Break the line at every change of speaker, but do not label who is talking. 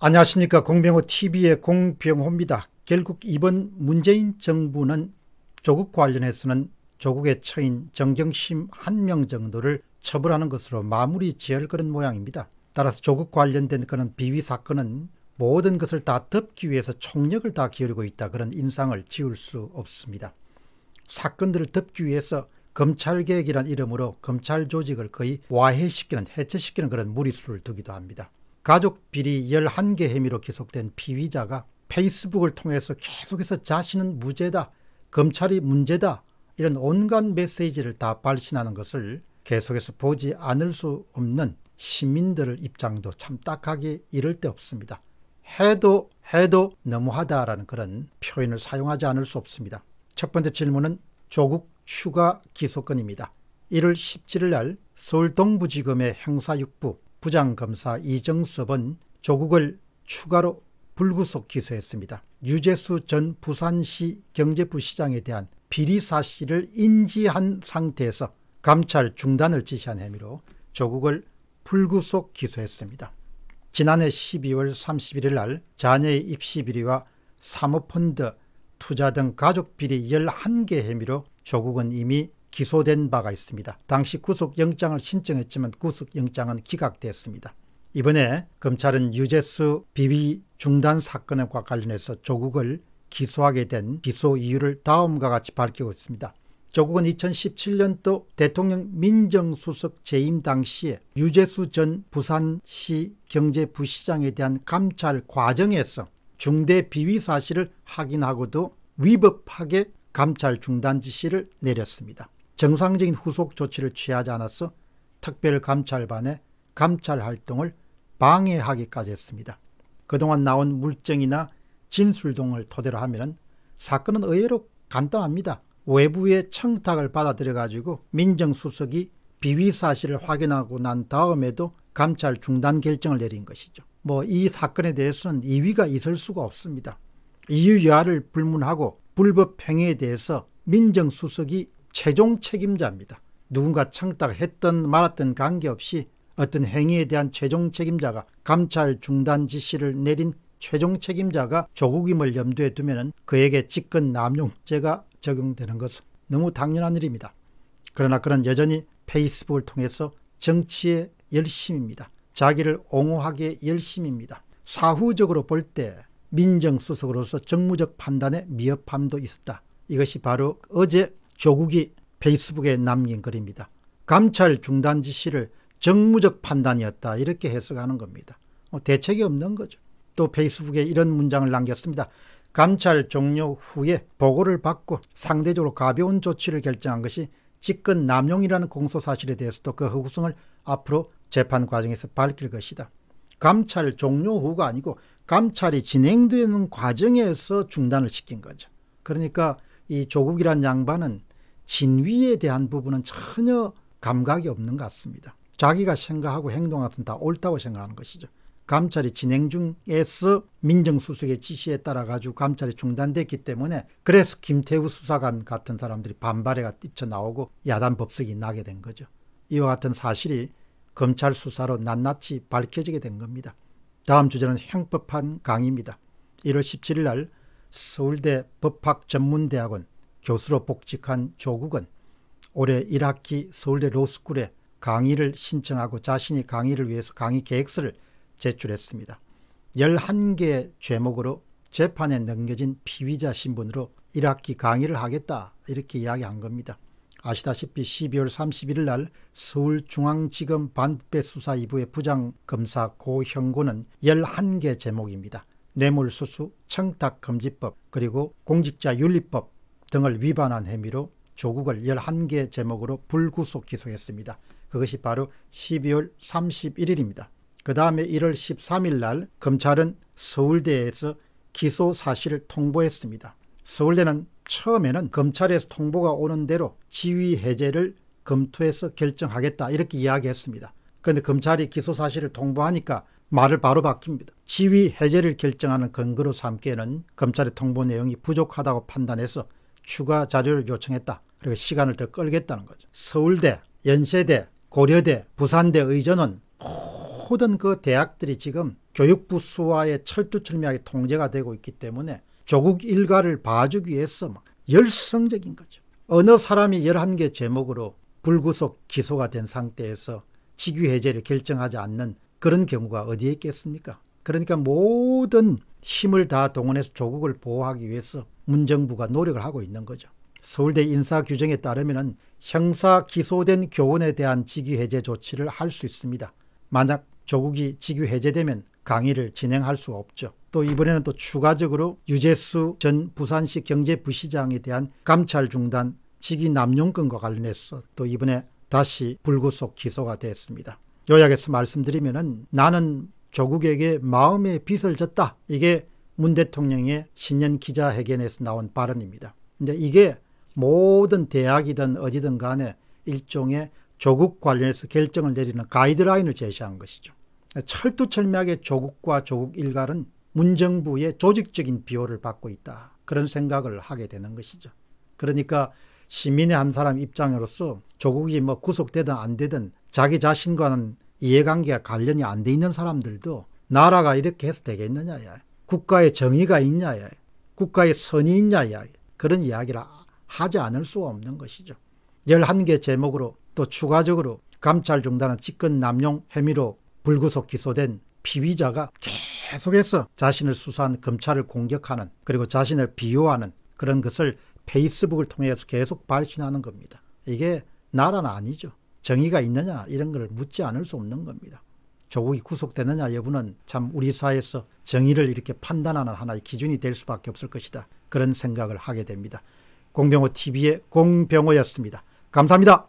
안녕하십니까 공병호 TV의 공병호입니다. 결국 이번 문재인 정부는 조국 관련해서는 조국의 처인 정경심 한 명 정도를 처벌하는 것으로 마무리 지을 그런 모양입니다. 따라서 조국 관련된 그런 비위 사건은 모든 것을 다 덮기 위해서 총력을 다 기울이고 있다 그런 인상을 지울 수 없습니다. 사건들을 덮기 위해서 검찰개혁이란 이름으로 검찰 조직을 거의 와해시키는 해체시키는 그런 무리수를 두기도 합니다. 가족 비리 11개 혐의로 기속된 피의자가 페이스북을 통해서 계속해서 자신은 무죄다, 검찰이 문제다 이런 온갖 메시지를 다 발신하는 것을 계속해서 보지 않을 수 없는 시민들의 입장도 참 딱하게 이를 데 없습니다. 해도 해도 너무하다라는 그런 표현을 사용하지 않을 수 없습니다. 첫 번째 질문은 조국 추가기소권입니다 1월 17일 날 서울 동부지검의 형사 육부 부장검사 이정섭은 조국을 추가로 불구속 기소했습니다. 유재수 전 부산시 경제부시장에 대한 비리 사실을 인지한 상태에서 감찰 중단을 지시한 혐의로 조국을 불구속 기소했습니다. 지난해 12월 31일 날 자녀의 입시 비리와 사모펀드 투자 등 가족 비리 11개 혐의로 조국은 이미 기소된 바가 있습니다. 당시 구속영장을 신청했지만 구속영장은 기각됐습니다. 이번에 검찰은 유재수 비위 중단 사건과 관련해서 조국을 기소하게 된 기소 이유를 다음과 같이 밝히고 있습니다. 조국은 2017년도 대통령 민정수석 재임 당시에 유재수 전 부산시 경제부시장에 대한 감찰 과정에서 중대 비위 사실을 확인하고도 위법하게 감찰 중단 지시를 내렸습니다. 정상적인 후속 조치를 취하지 않았어 특별감찰반의 감찰 활동을 방해하기까지 했습니다. 그동안 나온 물증이나 진술 등을 토대로 하면 사건은 의외로 간단합니다. 외부의 청탁을 받아들여 가지고 민정수석이 비위 사실을 확인하고 난 다음에도 감찰 중단 결정을 내린 것이죠. 뭐 이 사건에 대해서는 이의가 있을 수가 없습니다. 이유 여하를 불문하고 불법 행위에 대해서 민정수석이 최종 책임자입니다. 누군가 창탁 했던 말았던 관계없이 어떤 행위에 대한 최종 책임자가 감찰 중단 지시를 내린 최종 책임자가 조국임을 염두에 두면 그에게 직권 남용죄가 적용되는 것은 너무 당연한 일입니다. 그러나 그는 여전히 페이스북을 통해서 정치에 열심입니다. 자기를 옹호하기의 열심입니다. 사후적으로 볼 때 민정수석으로서 정무적 판단에 미흡함도 있었다. 이것이 바로 어제 조국이 페이스북에 남긴 글입니다. 감찰 중단 지시를 정무적 판단이었다 이렇게 해석하는 겁니다. 뭐 대책이 없는 거죠. 또 페이스북에 이런 문장을 남겼습니다. 감찰 종료 후에 보고를 받고 상대적으로 가벼운 조치를 결정한 것이 직권 남용이라는 공소 사실에 대해서도 그 허구성을 앞으로 재판 과정에서 밝힐 것이다. 감찰 종료 후가 아니고 감찰이 진행되는 과정에서 중단을 시킨 거죠. 그러니까 이 조국이란 양반은 진위에 대한 부분은 전혀 감각이 없는 것 같습니다. 자기가 생각하고 행동하든 다 옳다고 생각하는 것이죠. 감찰이 진행 중에서 민정수석의 지시에 따라 가지고 감찰이 중단됐기 때문에 그래서 김태우 수사관 같은 사람들이 반발해가 뛰쳐나오고 야단 법석이 나게 된 거죠. 이와 같은 사실이 검찰 수사로 낱낱이 밝혀지게 된 겁니다. 다음 주제는 형법한 강의입니다. 1월 17일 날 서울대 법학전문대학원 교수로 복직한 조국은 올해 1학기 서울대 로스쿨에 강의를 신청하고 자신이 강의를 위해서 강의 계획서를 제출했습니다. 11개의 죄목으로 재판에 넘겨진 피의자 신분으로 1학기 강의를 하겠다 이렇게 이야기한 겁니다. 아시다시피 12월 31일 날 서울중앙지검 반부패 수사 2부의 부장검사 고형고는 11개 제목입니다. 뇌물수수, 청탁금지법, 그리고 공직자윤리법, 등을 위반한 혐의로 조국을 11개 제목으로 불구속 기소했습니다. 그것이 바로 12월 31일입니다. 그 다음에 1월 13일 날 검찰은 서울대에서 기소 사실을 통보했습니다. 서울대는 처음에는 검찰에서 통보가 오는 대로 지휘 해제를 검토해서 결정하겠다 이렇게 이야기했습니다. 그런데 검찰이 기소 사실을 통보하니까 말을 바로 바뀝니다. 지휘 해제를 결정하는 근거로 삼기에는 검찰의 통보 내용이 부족하다고 판단해서 추가 자료를 요청했다. 그리고 시간을 더 끌겠다는 거죠. 서울대, 연세대, 고려대, 부산대 의전은 모든 그 대학들이 지금 교육부 수와의 철두철미하게 통제가 되고 있기 때문에 조국 일가를 봐주기 위해서 막 열성적인 거죠. 어느 사람이 11개 제목으로 불구속 기소가 된 상태에서 직위해제를 결정하지 않는 그런 경우가 어디에 있겠습니까? 그러니까 모든 힘을 다 동원해서 조국을 보호하기 위해서 문정부가 노력을 하고 있는 거죠. 서울대 인사 규정에 따르면 형사 기소된 교원에 대한 직위 해제 조치를 할 수 있습니다. 만약 조국이 직위 해제되면 강의를 진행할 수 없죠. 또 이번에는 또 추가적으로 유재수 전 부산시 경제부시장에 대한 감찰 중단 직위 남용건과 관련해서 또 이번에 다시 불구속 기소가 됐습니다 요약해서 말씀드리면은 나는 조국에게 마음의 빚을 졌다. 이게 문 대통령의 신년 기자회견에서 나온 발언입니다. 근데 이게 모든 대학이든 어디든 간에 일종의 조국 관련해서 결정을 내리는 가이드라인을 제시한 것이죠. 철두철미하게 조국과 조국 일가는 문정부의 조직적인 비호를 받고 있다. 그런 생각을 하게 되는 것이죠. 그러니까 시민의 한 사람 입장으로서 조국이 뭐 구속되든 안 되든 자기 자신과는 이해관계가 관련이 안 돼 있는 사람들도 나라가 이렇게 해서 되겠느냐. 국가의 정의가 있냐야, 국가의 선이 있냐야, 그런 이야기를 하지 않을 수 없는 것이죠. 11개 제목으로 또 추가적으로 감찰 중단한 직권 남용 혐의로 불구속 기소된 피의자가 계속해서 자신을 수사한 검찰을 공격하는 그리고 자신을 비호하는 그런 것을 페이스북을 통해서 계속 발신하는 겁니다. 이게 나라는 아니죠. 정의가 있느냐 이런 걸 묻지 않을 수 없는 겁니다. 조국이 구속되느냐 여부는 참 우리 사회에서 정의를 이렇게 판단하는 하나의 기준이 될 수밖에 없을 것이다. 그런 생각을 하게 됩니다. 공병호 TV의 공병호였습니다. 감사합니다.